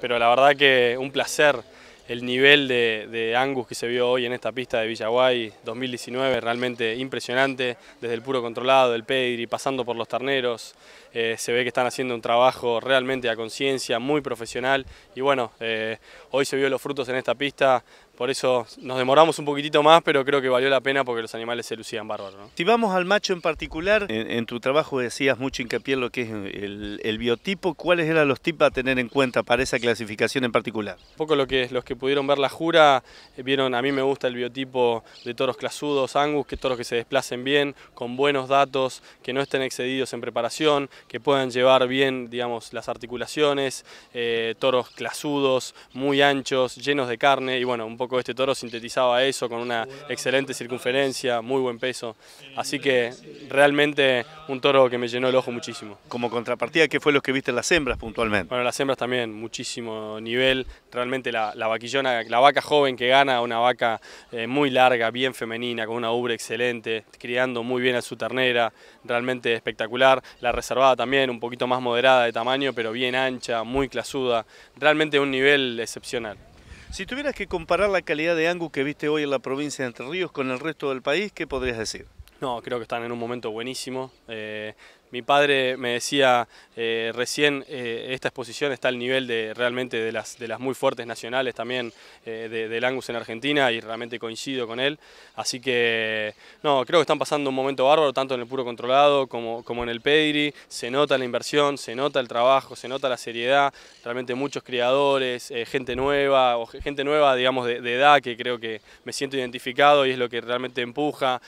Pero la verdad que un placer el nivel de, Angus que se vio hoy en esta pista de Villaguay 2019, realmente impresionante, desde el puro controlado, del y pasando por los terneros, eh, se ve que están haciendo un trabajo realmente a conciencia, muy profesional, y bueno, eh, hoy se vio los frutos en esta pista, por eso nos demoramos un poquitito más, pero creo que valió la pena porque los animales se lucían bárbaro. Si vamos al macho en particular, en, tu trabajo decías mucho hincapié en lo que es el, biotipo. ¿Cuáles eran los tipos a tener en cuenta para esa clasificación en particular? Un poco lo que, los que pudieron ver la jura, eh, vieron, a mí me gusta el biotipo de toros clasudos, angus, que toros que se desplacen bien, con buenos datos, que no estén excedidos en preparación, que puedan llevar bien, digamos, las articulaciones, eh, toros clasudos, muy anchos, llenos de carne y bueno, un poco este toro sintetizaba eso con una excelente circunferencia, muy buen peso. Así que realmente un toro que me llenó el ojo muchísimo. Como contrapartida, ¿qué fue lo que viste en las hembras puntualmente? Bueno, las hembras también, muchísimo nivel. Realmente la, vaquillona, la vaca joven que gana, una vaca eh, muy larga, bien femenina, con una ubre excelente, criando muy bien a su ternera, realmente espectacular. La reservada también, un poquito más moderada de tamaño, pero bien ancha, muy clasuda. Realmente un nivel excepcional. Si tuvieras que comparar la calidad de angu que viste hoy en la provincia de Entre Ríos con el resto del país, ¿qué podrías decir? No, creo que están en un momento buenísimo. Eh, mi padre me decía eh, recién, eh, esta exposición está al nivel de realmente de las, muy fuertes nacionales también eh, del Angus en Argentina y realmente coincido con él. Así que, no, creo que están pasando un momento bárbaro, tanto en el puro controlado como, en el Pedri, Se nota la inversión, se nota el trabajo, se nota la seriedad. Realmente muchos criadores, gente nueva, gente nueva, digamos, de, de, edad, que creo que me siento identificado y es lo que realmente empuja,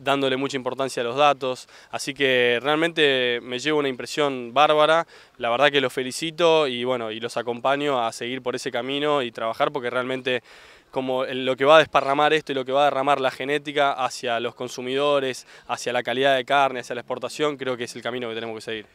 dándole mucha importancia a los datos. Así que realmente me llevo una impresión bárbara, la verdad que los felicito y bueno, y los acompaño a seguir por ese camino y trabajar porque realmente como lo que va a desparramar esto y lo que va a derramar la genética hacia los consumidores, hacia la calidad de carne, hacia la exportación, creo que es el camino que tenemos que seguir.